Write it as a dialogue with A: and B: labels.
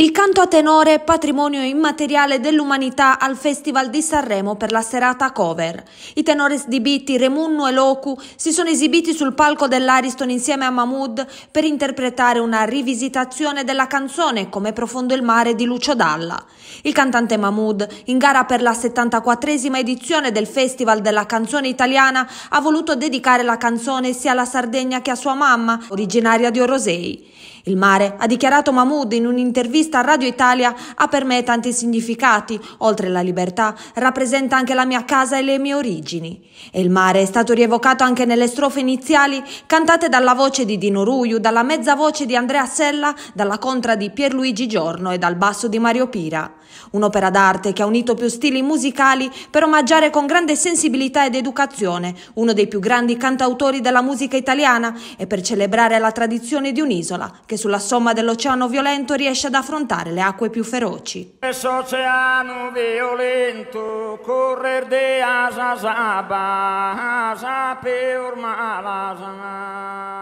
A: Il canto a tenore è patrimonio immateriale dell'umanità al Festival di Sanremo per la serata cover. I tenores di Bitti, Remunno e Loku si sono esibiti sul palco dell'Ariston insieme a Mahmoud per interpretare una rivisitazione della canzone Come profondo il mare di Lucio Dalla. Il cantante Mahmoud, in gara per la 74esima edizione del Festival della canzone italiana, ha voluto dedicare la canzone sia alla Sardegna che a sua mamma, originaria di Orosei. Il mare, ha dichiarato Mahmoud in un'intervista a Radio Italia, ha per me tanti significati. Oltre alla libertà, rappresenta anche la mia casa e le mie origini. E il mare è stato rievocato anche nelle strofe iniziali cantate dalla voce di Dino Ruiu, dalla mezza voce di Andrea Sella, dalla contra di Pierluigi Giorno e dal basso di Mario Pira. Un'opera d'arte che ha unito più stili musicali per omaggiare con grande sensibilità ed educazione uno dei più grandi cantautori della musica italiana e per celebrare la tradizione di un'isola che sulla somma dell'oceano violento riesce ad
B: affrontare le
A: acque più feroci.
B: Oceano violento, correr de asasaba, asape ormalasa.